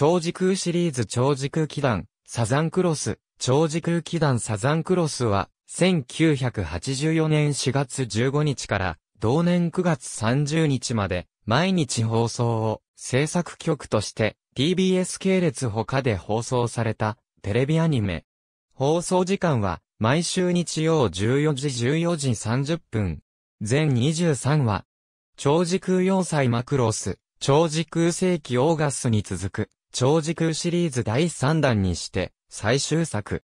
超時空シリーズ超時空機団、サザンクロス、超時空機団サザンクロスは、1984年4月15日から、同年9月30日まで、毎日放送を、制作局として、TBS 系列他で放送された、テレビアニメ。放送時間は、毎週日曜14時14時30分。全23話。超時空要塞マクロス、超時空世紀オーガスに続く。超時空シリーズ第3弾にして、最終作。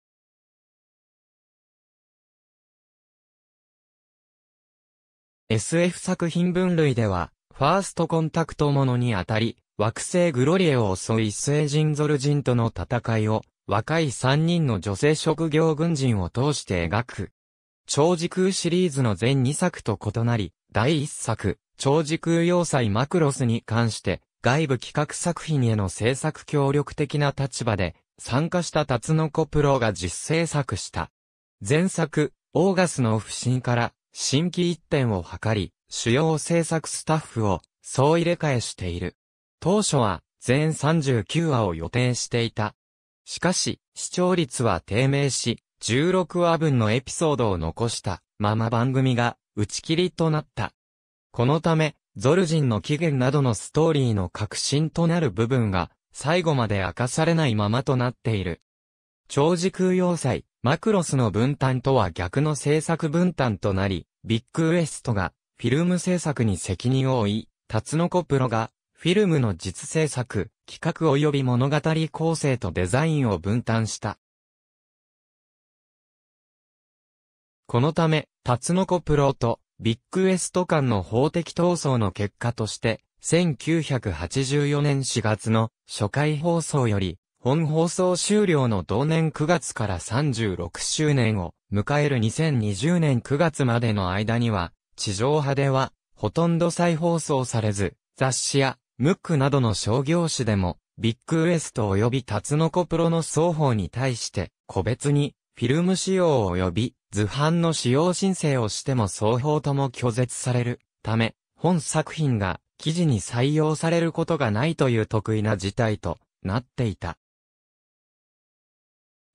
SF 作品分類では、ファーストコンタクトものにあたり、惑星グロリエを襲い一人ゾル人との戦いを、若い3人の女性職業軍人を通して描く。超時空シリーズの全2作と異なり、第1作、超時空要塞マクロスに関して、外部企画作品への制作協力的な立場で、参加したタツノコプロが実制作した。前作、オーガスの不審から、新規一点を図り、主要制作スタッフを、総入れ替えしている。当初は、全39話を予定していた。しかし、視聴率は低迷し、16話分のエピソードを残したまま番組が打ち切りとなった。このため、ゾルジンの起源などのストーリーの核心となる部分が、最後まで明かされないままとなっている。長時空要塞、マクロスの分担とは逆の制作分担となり、ビッグウエストがフィルム制作に責任を負い、タツノコプロがフィルムの実制作、企画及び物語構成とデザインを分担した。このため、タツノコプロとビッグエスト間の法的闘争の結果として、1984年4月の初回放送より、本放送終了の同年9月から36周年を迎える2020年9月までの間には、地上波では、ほとんど再放送されず、雑誌や、ムックなどの商業誌でも、ビッグウエスト及びタツノコプロの双方に対して、個別に、フィルム使用及び図版の使用申請をしても双方とも拒絶されるため、本作品が記事に採用されることがないという得意な事態となっていた。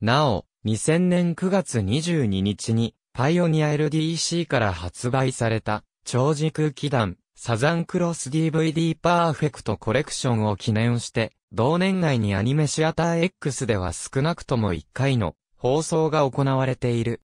なお、2000年9月22日に、パイオニア LDC から発売された、超時空気団、サザンクロス DVD パーフェクトコレクションを記念して、同年内にアニメシアター X では少なくとも1回の放送が行われている。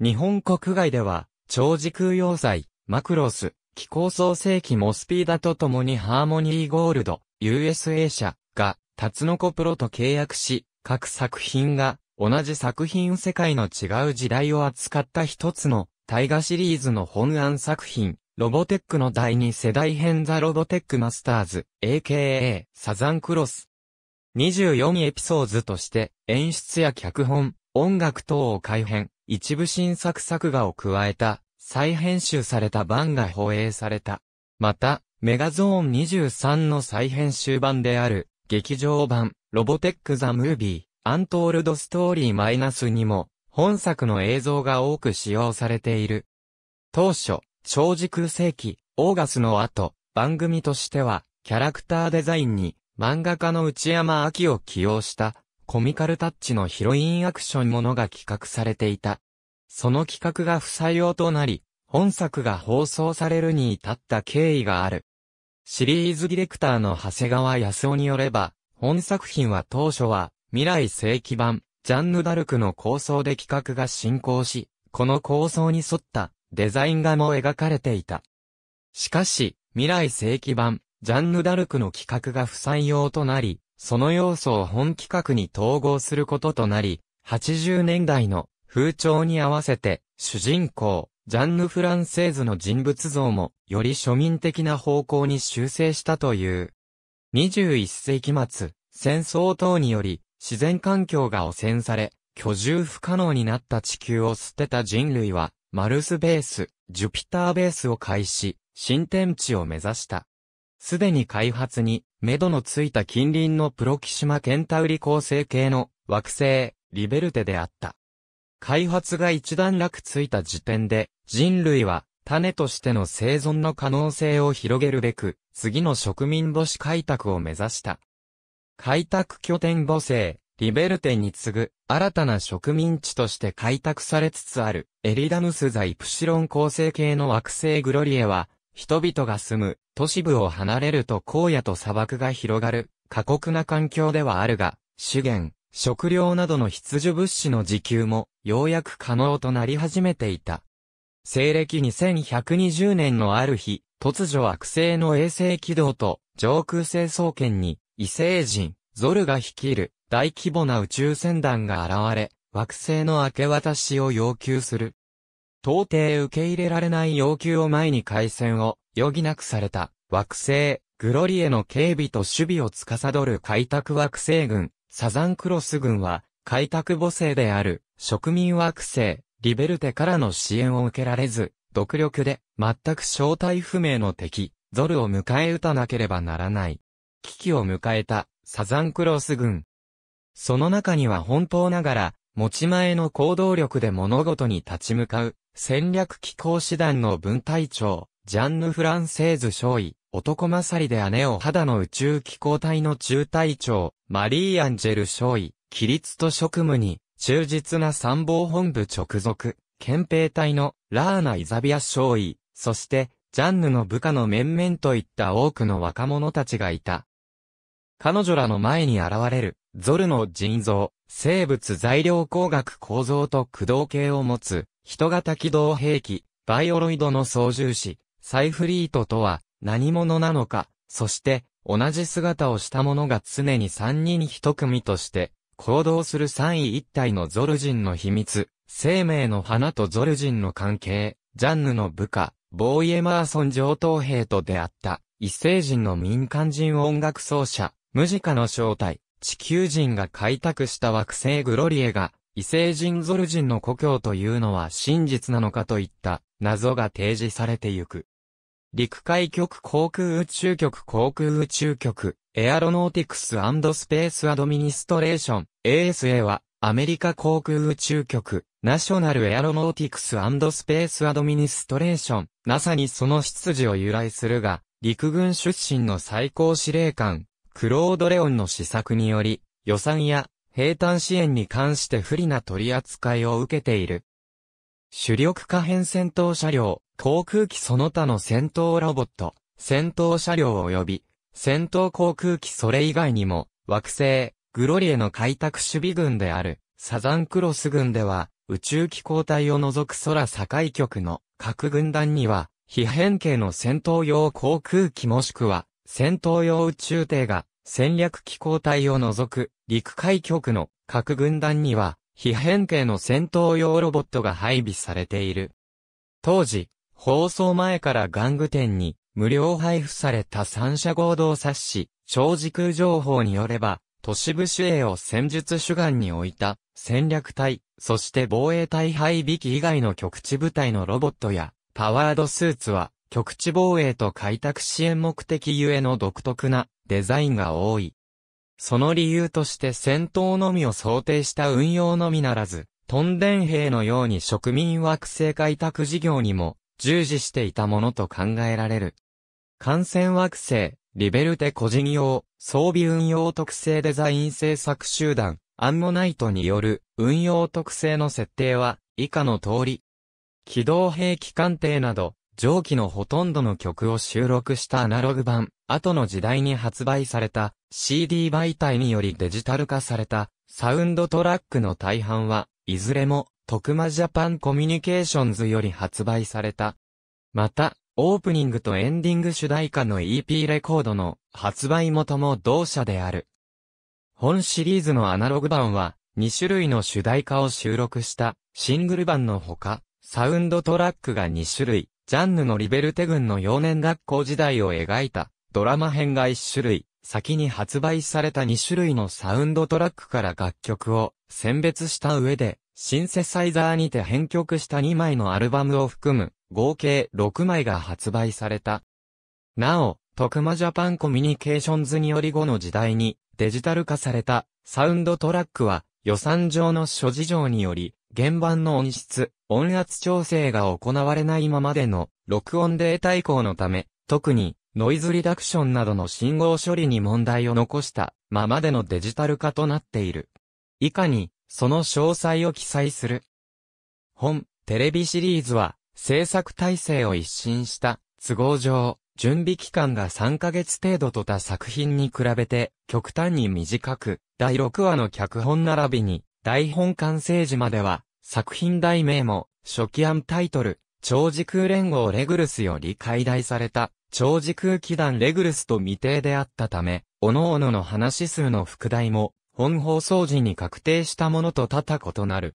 日本国外では、超時空要塞、マクロス、気候創世記モスピーダと共にハーモニーゴールド、USA 社が、タツノコプロと契約し、各作品が、同じ作品世界の違う時代を扱った一つの、大河シリーズの本案作品、ロボテックの第2世代編ザ・ロボテックマスターズ、AKA、サザンクロス。24エピソードとして、演出や脚本、音楽等を改編、一部新作作画を加えた、再編集された版が放映された。また、メガゾーン23の再編集版である、劇場版、ロボテック・ザ・ムービー、アントールド・ストーリー・マイナスにも、本作の映像が多く使用されている。当初、超熟世紀、オーガスの後、番組としては、キャラクターデザインに、漫画家の内山明を起用した、コミカルタッチのヒロインアクションものが企画されていた。その企画が不採用となり、本作が放送されるに至った経緯がある。シリーズディレクターの長谷川康夫によれば、本作品は当初は、未来世紀版、ジャンヌ・ダルクの構想で企画が進行し、この構想に沿った、デザイン画も描かれていた。しかし、未来世紀版、ジャンヌ・ダルクの企画が不採用となり、その要素を本企画に統合することとなり、80年代の風潮に合わせて、主人公、ジャンヌ・フランセーズの人物像も、より庶民的な方向に修正したという。21世紀末、戦争等により、自然環境が汚染され、居住不可能になった地球を捨てた人類は、マルスベース、ジュピターベースを開始、新天地を目指した。すでに開発に、目処のついた近隣のプロキシマケンタウリ構成系の惑星、リベルテであった。開発が一段落ついた時点で、人類は種としての生存の可能性を広げるべく、次の植民母子開拓を目指した。開拓拠点母星、リベルテに次ぐ、新たな植民地として開拓されつつある、エリダムスザイプシロン構成系の惑星グロリエは、人々が住む、都市部を離れると荒野と砂漠が広がる、過酷な環境ではあるが、資源、食料などの必需物資の自給も、ようやく可能となり始めていた。西暦2120年のある日、突如惑星の衛星軌道と上空成層圏に異星人、ゾルが率いる大規模な宇宙船団が現れ、惑星の明け渡しを要求する。到底受け入れられない要求を前に回戦を余儀なくされた惑星、グロリエの警備と守備を司る開拓惑星軍、サザンクロス軍は、開拓母星である植民惑星、リベルテからの支援を受けられず、独力で全く正体不明の敵、ゾルを迎え撃たなければならない。危機を迎えたサザンクロス軍。その中には本当ながら、持ち前の行動力で物事に立ち向かう、戦略機構師団の分隊長、ジャンヌ・フランセーズ少尉、男勝りで姉を肌の宇宙機構隊の中隊長、マリー・アンジェル少尉、規律と職務に、忠実な参謀本部直属、憲兵隊のラーナ・イザビア少尉、そして、ジャンヌの部下の面々といった多くの若者たちがいた。彼女らの前に現れる、ゾルの人像、生物材料工学構造と駆動系を持つ、人型機動兵器、バイオロイドの操縦士、サイフリートとは何者なのか、そして同じ姿をした者が常に3人1組として行動する3位1体のゾルジンの秘密、生命の花とゾルジンの関係、ジャンヌの部下、ボーイ・エマーソン上等兵と出会った、異星人の民間人音楽奏者、ムジカの正体、地球人が開拓した惑星グロリエが、異星人ゾル人の故郷というのは真実なのかといった謎が提示されてゆく。陸海局航空宇宙局航空宇宙局エアロノーティクススペースアドミニストレーション ASA はアメリカ航空宇宙局ナショナルエアロノーティクススペースアドミニストレーション NASA にその出自を由来するが陸軍出身の最高司令官クロード・レオンの施策により、予算や平坦支援に関して不利な取り扱いを受けている。主力可変戦闘車両、航空機その他の戦闘ロボット、戦闘車両及び、戦闘航空機それ以外にも、惑星、グロリエの開拓守備軍である、サザンクロス軍では、宇宙機構隊を除く空境局の各軍団には、非変形の戦闘用航空機もしくは、戦闘用宇宙艇が戦略機構隊を除く陸海局の各軍団には非変形の戦闘用ロボットが配備されている。当時、放送前から玩具店に無料配布された三者合同冊子、超時空情報によれば、都市部主衛を戦術主眼に置いた戦略隊、そして防衛隊配備機以外の局地部隊のロボットやパワードスーツは局地防衛と開拓支援目的ゆえの独特なデザインが多い。その理由として戦闘のみを想定した運用のみならず、トンデン兵のように植民惑星開拓事業にも従事していたものと考えられる。感染惑星、リベルテ個人用、装備運用特性デザイン制作集団、アンモナイトによる運用特性の設定は以下の通り。機動兵器艦艇など、上記のほとんどの曲を収録したアナログ版、後の時代に発売された CD 媒体によりデジタル化されたサウンドトラックの大半は、いずれも、徳間ジャパンコミュニケーションズより発売された。また、オープニングとエンディング主題歌の EP レコードの発売元も同社である。本シリーズのアナログ版は、2種類の主題歌を収録したシングル版のほか、サウンドトラックが2種類、ジャンヌのリベルテ軍の幼年学校時代を描いたドラマ編が1種類、先に発売された2種類のサウンドトラックから楽曲を選別した上で、シンセサイザーにて編曲した2枚のアルバムを含む合計6枚が発売された。なお、徳間ジャパンコミュニケーションズにより後の時代にデジタル化されたサウンドトラックは予算上の諸事情により原場の音質、音圧調整が行われないままでの録音データ移行のため、特にノイズリダクションなどの信号処理に問題を残したままでのデジタル化となっている。以下に、その詳細を記載する。本、テレビシリーズは、制作体制を一新した、都合上、準備期間が3ヶ月程度とた作品に比べて、極端に短く、第6話の脚本並びに、台本完成時までは、作品題名も、初期案タイトル、超時空連合レグルスより解題された、超時空機団レグルスと未定であったため、各々の話数の副題も、本放送時に確定したものと多々異なる。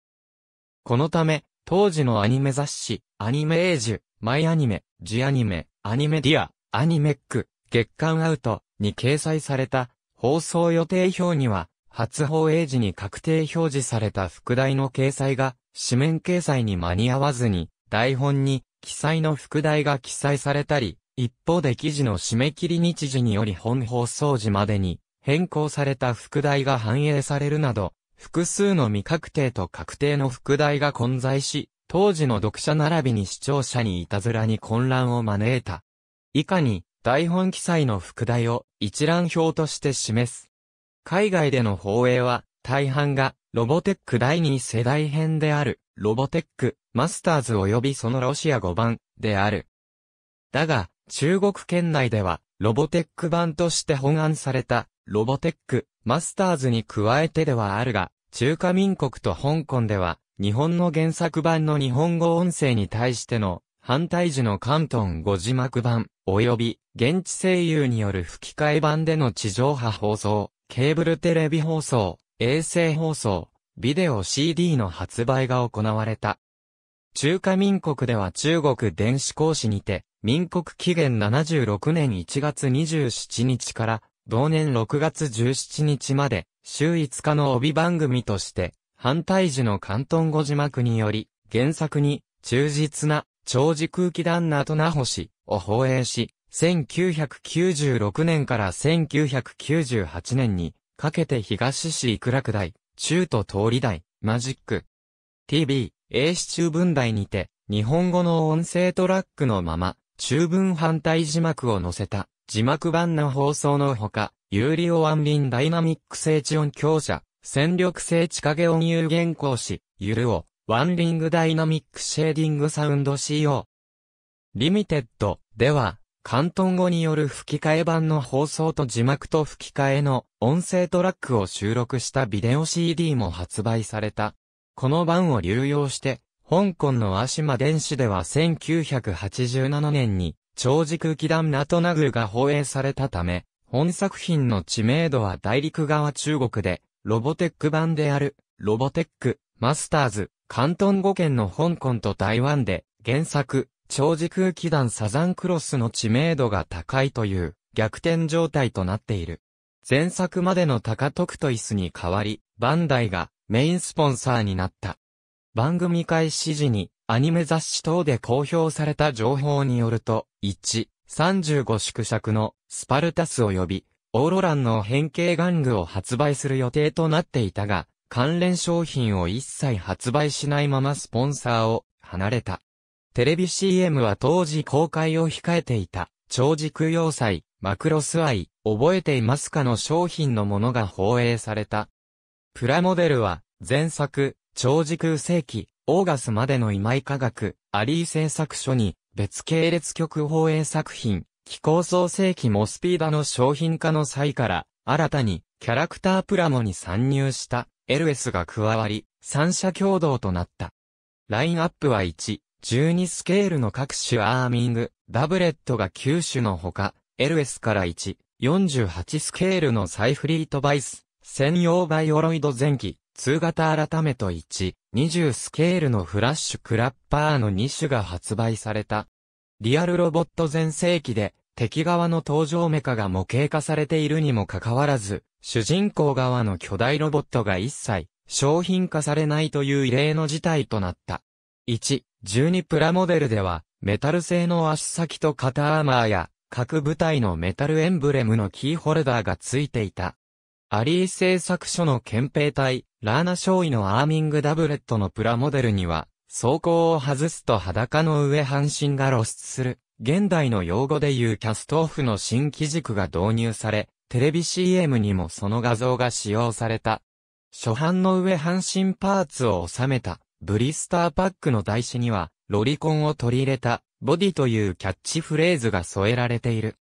このため、当時のアニメ雑誌、アニメエイジュ、マイアニメ、ジアニメ、アニメディア、アニメック、月刊アウトに掲載された放送予定表には、初放映時に確定表示された副題の掲載が、紙面掲載に間に合わずに、台本に記載の副題が記載されたり、一方で記事の締め切り日時により本放送時までに変更された副題が反映されるなど、複数の未確定と確定の副題が混在し、当時の読者並びに視聴者にいたずらに混乱を招いた。以下に、台本記載の副題を一覧表として示す。海外での放映は、大半が、ロボテック第2世代編である、ロボテック、マスターズ及びそのロシア語版、である。だが、中国圏内では、ロボテック版として本案された、ロボテック、マスターズに加えてではあるが、中華民国と香港では、日本の原作版の日本語音声に対しての、反対時の関東語字幕版、及び、現地声優による吹き替え版での地上波放送、ケーブルテレビ放送、衛星放送、ビデオ CD の発売が行われた。中華民国では中国電子講師にて、民国紀元76年1月27日から、同年6月17日まで、週5日の帯番組として、反対時の関東語字幕により、原作に、忠実な、長寿空気旦那とな星を放映し、1996年から1998年にかけて東市幾楽台、中都通り台、マジック TV、英市中分台にて、日本語の音声トラックのまま、中文反対字幕を載せた字幕版の放送のほか、有料リンダイナミック聖地音強者、戦力聖地影音有限講師、ゆるを、ワンリングダイナミックシェーディングサウンド CO。リミテッドでは、関東語による吹き替え版の放送と字幕と吹き替えの音声トラックを収録したビデオ CD も発売された。この版を流用して、香港のアシマ電子では1987年に長軸機団ナトナグが放映されたため、本作品の知名度は大陸側中国で、ロボテック版である、ロボテック、マスターズ、関東語圏の香港と台湾で、原作、超時空気団サザンクロスの知名度が高いという逆転状態となっている。前作までの高徳と椅子に代わり、バンダイがメインスポンサーになった。番組開始時にアニメ雑誌等で公表された情報によると、1、35縮尺のスパルタス及びオーロランの変形玩具を発売する予定となっていたが、関連商品を一切発売しないままスポンサーを離れた。テレビ CM は当時公開を控えていた、長軸要塞、マクロスアイ、覚えていますかの商品のものが放映された。プラモデルは、前作、長軸世紀、オーガスまでの今井科学、アリー製作所に、別系列局放映作品、気候創世紀モスピーダの商品化の際から、新たに、キャラクタープラモに参入した、エルエスが加わり、三者共同となった。ラインアップは1、12スケールの各種アーミング、ダブレットが9種のほか、LS から1、48スケールのサイフリートバイス、専用バイオロイド前期、2型改めと1、20スケールのフラッシュクラッパーの2種が発売された。リアルロボット全盛期で、敵側の登場メカが模型化されているにもかかわらず、主人公側の巨大ロボットが一切商品化されないという異例の事態となった。1、12プラモデルでは、メタル製の足先と肩アーマーや、各部隊のメタルエンブレムのキーホルダーが付いていた。アリー製作所の憲兵隊、ラーナ少尉のアーミングダブレットのプラモデルには、装甲を外すと裸の上半身が露出する、現代の用語でいうキャストオフの新機軸が導入され、テレビ CM にもその画像が使用された。初版の上半身パーツを収めたブリスターパックの台紙には、ロリコンを取り入れた、ボディというキャッチフレーズが添えられている。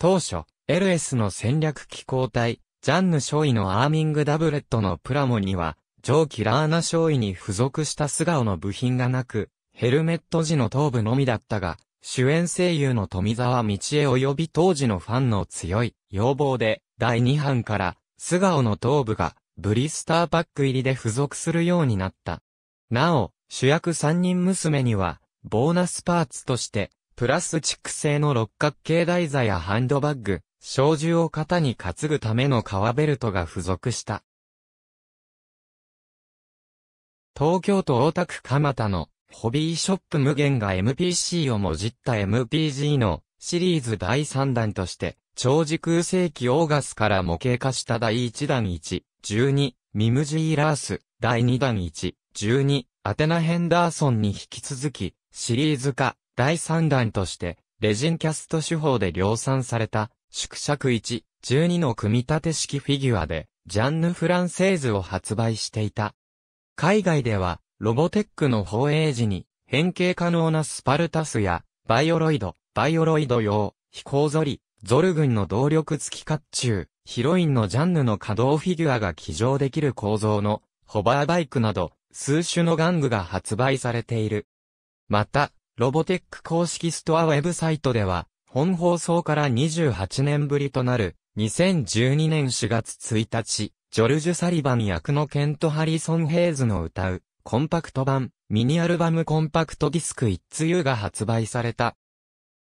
当初、LS の戦略機構隊、ジャンヌ少尉のアーミングダブレットのプラモには、上記ラーナ少尉に付属した素顔の部品がなく、ヘルメット時の頭部のみだったが、主演声優の富澤道恵及び当時のファンの強い要望で、第2版から、素顔の頭部が、ブリスターパック入りで付属するようになった。なお、主役三人娘には、ボーナスパーツとして、プラスチック製の六角形台座やハンドバッグ、小銃を型に担ぐための革ベルトが付属した。東京都大田区蒲田のホビーショップ無限が MPC をもじった MPG のシリーズ第3弾として、超時空世紀オーガスから模型化した第1弾1、12、ミムジーラース、第2弾1、12、アテナ・ヘンダーソンに引き続き、シリーズ化、第3弾として、レジンキャスト手法で量産された、縮尺1、12の組み立て式フィギュアで、ジャンヌ・フランセーズを発売していた。海外では、ロボテックの放映時に、変形可能なスパルタスや、バイオロイド、バイオロイド用、飛行ゾリ、ゾル軍の動力付き甲冑、ヒロインのジャンヌの稼働フィギュアが起乗できる構造の、ホバーバイクなど、数種の玩具が発売されている。また、ロボテック公式ストアウェブサイトでは、本放送から28年ぶりとなる、2012年4月1日、ジョルジュ・サリバン役のケント・ハリソン・ヘイズの歌う、コンパクト版、ミニアルバムコンパクトディスク It's が発売された。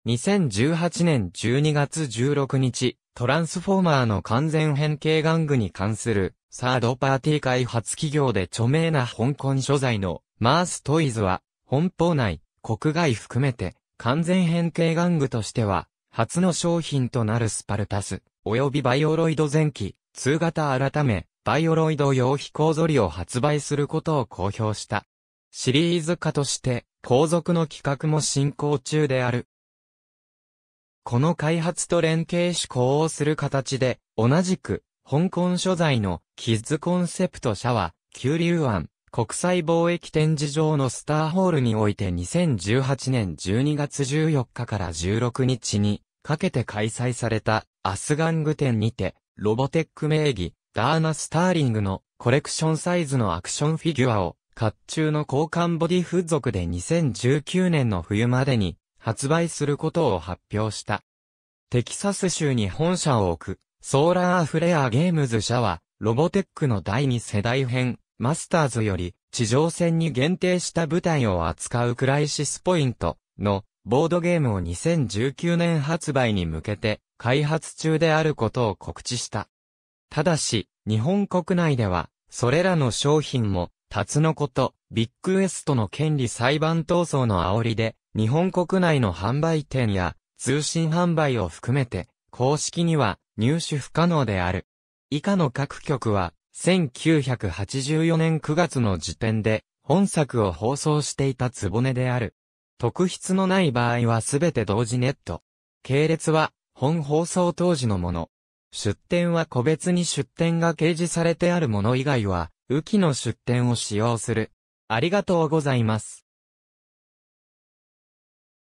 2018年12月16日、トランスフォーマーの完全変形玩具に関するサードパーティー開発企業で著名な香港所在のマーストイズは、本邦内、国外含めて、完全変形玩具としては、初の商品となるスパルタス、及びバイオロイド前期、通型改め、バイオロイド用飛行ぞりを発売することを公表した。シリーズ化として、後続の企画も進行中である。この開発と連携試行をする形で、同じく、香港所在のキッズコンセプト社は、九流湾国際貿易展示場のスターホールにおいて2018年12月14日から16日にかけて開催されたアスガング展にて、ロボテック名義、ダーナ・スターリングのコレクションサイズのアクションフィギュアを、甲冑の交換ボディ付属で2019年の冬までに発売することを発表した。テキサス州に本社を置くソーラーフレアゲームズ社は、ロボテックの第2世代編、マスターズより、地上戦に限定した部隊を扱うクライシスポイントのボードゲームを2019年発売に向けて開発中であることを告知した。ただし、日本国内では、それらの商品も、タツノコとビッグエストの権利裁判闘争の煽りで、日本国内の販売店や通信販売を含めて、公式には入手不可能である。以下の各局は、1984年9月の時点で、本作を放送していたつぼねである。特筆のない場合はすべて同時ネット。系列は、本放送当時のもの。出典は個別に出典が掲示されてあるもの以外は、雨季の出典を使用する。ありがとうございます。